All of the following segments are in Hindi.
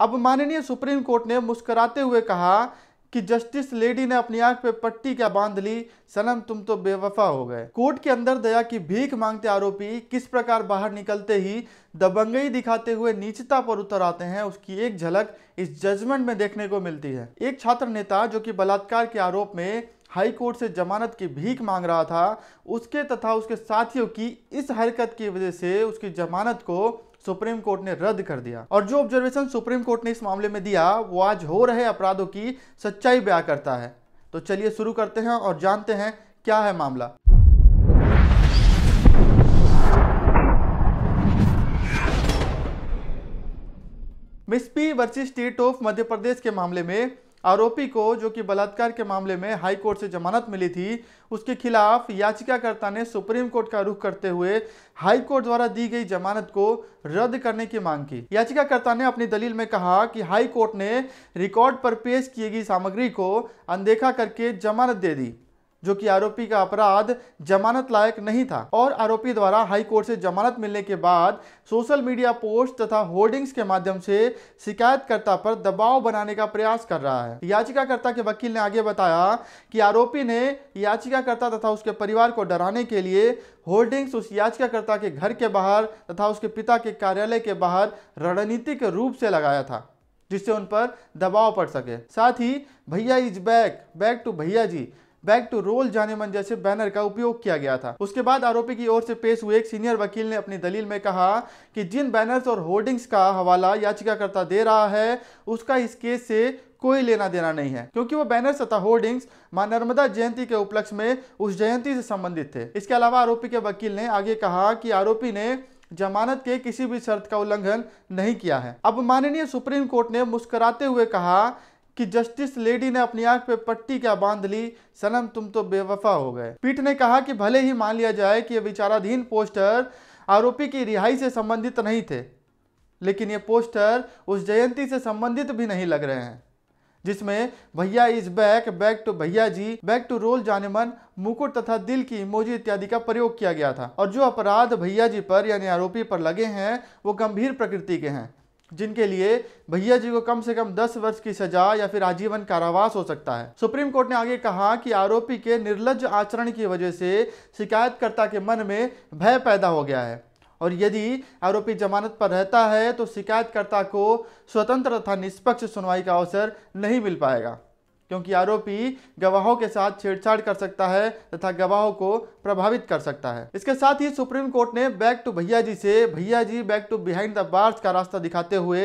अब माननीय सुप्रीम कोर्ट ने मुस्कराते हुए कहा कि जस्टिस लेडी ने अपनी आंख पे पट्टी क्या बांध ली सनम तुम तो बेवफा हो गए कोर्ट के अंदर दया की भीख मांगते आरोपी किस प्रकार बाहर निकलते ही दबंगई दिखाते हुए नीचता पर उतर आते हैं उसकी एक झलक इस जजमेंट में देखने को मिलती है एक छात्र नेता जो कि बलात्कार के आरोप में हाई कोर्ट से जमानत की भीख मांग रहा था उसके तथा उसके साथियों की इस हरकत की वजह से उसकी जमानत को सुप्रीम कोर्ट ने रद्द कर दिया और जो ऑब्जर्वेशन सुप्रीम कोर्ट ने इस मामले में दिया वो आज हो रहे अपराधों की सच्चाई ब्या करता है तो चलिए शुरू करते हैं और जानते हैं क्या है मामला मिसपी versus state of Madhya Pradesh के मामले में आरोपी को जो कि बलात्कार के मामले में हाई कोर्ट से जमानत मिली थी उसके खिलाफ याचिकाकर्ता ने सुप्रीम कोर्ट का रुख करते हुए हाई कोर्ट द्वारा दी गई जमानत को रद्द करने की मांग की याचिकाकर्ता ने अपनी दलील में कहा कि हाई कोर्ट ने रिकॉर्ड पर पेश की गई सामग्री को अनदेखा करके जमानत दे दी जो कि आरोपी का अपराध जमानत लायक नहीं था और आरोपी द्वारा हाई कोर्ट से जमानत मिलने के बाद सोशल मीडिया पोस्ट तथा होर्डिंग्स के माध्यम से शिकायतकर्ता पर दबाव बनाने का प्रयास कर रहा है याचिकाकर्ता के वकील ने आगे बताया कि आरोपी ने याचिकाकर्ता तथा उसके परिवार को डराने के लिए होर्डिंग्स उस याचिकाकर्ता के घर के बाहर तथा उसके पिता के कार्यालय के बाहर रणनीतिक रूप से लगाया था जिससे उन पर दबाव पड़ सके साथ ही भैया is back back to Bhaiya ji back to role जाने मन जैसे बैनर का उपयोग किया गया था उसके बाद आरोपी की ओर से पेश हुए एक सीनियर वकील ने अपनी दलील में कहा कि जिन बैनर्स और होर्डिंग्स का हवाला याचिकाकर्ता दे रहा है उसका इस केस से कोई लेना देना नहीं है क्योंकि वो बैनर्स तथा होर्डिंग्स मां नर्मदा जयंती के उपलक्ष्य में उस जयंती से संबंधित थे इसके अलावा आरोपी के वकील ने आगे कहा कि आरोपी ने जमानत के किसी भी शर्त का उल्लंघन नहीं किया है अब माननीय सुप्रीम कोर्ट ने मुस्कुराते हुए कहा कि जस्टिस लेडी ने अपनी आंख पे पट्टी क्या बांध ली सनम तुम तो बेवफा हो गए पीठ ने कहा कि भले ही मान लिया जाए कि ये विचाराधीन पोस्टर आरोपी की रिहाई से संबंधित नहीं थे लेकिन ये पोस्टर उस जयंती से संबंधित भी नहीं लग रहे हैं जिसमें भैया is back back to Bhaiya ji back to role जाने मन मुकुट तथा दिल की इमोजी इत्यादि का प्रयोग किया गया था और जो अपराध भैया जी पर यानी आरोपी पर लगे हैं वो गंभीर प्रकृति के हैं जिनके लिए भैया जी को कम से कम 10 वर्ष की सजा या फिर आजीवन कारावास हो सकता है सुप्रीम कोर्ट ने आगे कहा कि आरोपी के निर्लज आचरण की वजह से शिकायतकर्ता के मन में भय पैदा हो गया है और यदि आरोपी जमानत पर रहता है तो शिकायतकर्ता को स्वतंत्र तथा निष्पक्ष सुनवाई का अवसर नहीं मिल पाएगा क्योंकि आरोपी गवाहों के साथ छेड़छाड़ कर सकता है तथा गवाहों को प्रभावित कर सकता है इसके साथ ही सुप्रीम कोर्ट ने बैक टू भैया जी से Bhaiya ji back to behind the bars का रास्ता दिखाते हुए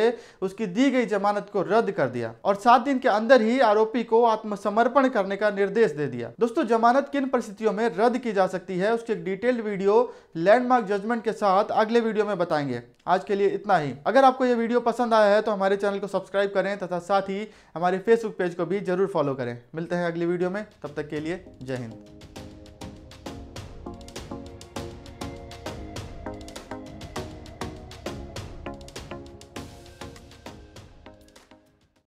उसकी दी गई जमानत को रद्द कर दिया और सात दिन के अंदर ही आरोपी को आत्मसमर्पण करने का निर्देश दे दिया दोस्तों जमानत किन परिस्थितियों में रद्द की जा सकती है उसकी एक डिटेल्ड वीडियो लैंडमार्क जजमेंट के साथ अगले वीडियो में बताएंगे आज के लिए इतना ही अगर आपको ये वीडियो पसंद आया है तो हमारे चैनल को सब्सक्राइब करें तथा साथ ही हमारे फेसबुक पेज को भी जरूर फॉलो करें मिलते हैं अगली वीडियो में तब तक के लिए जय हिंद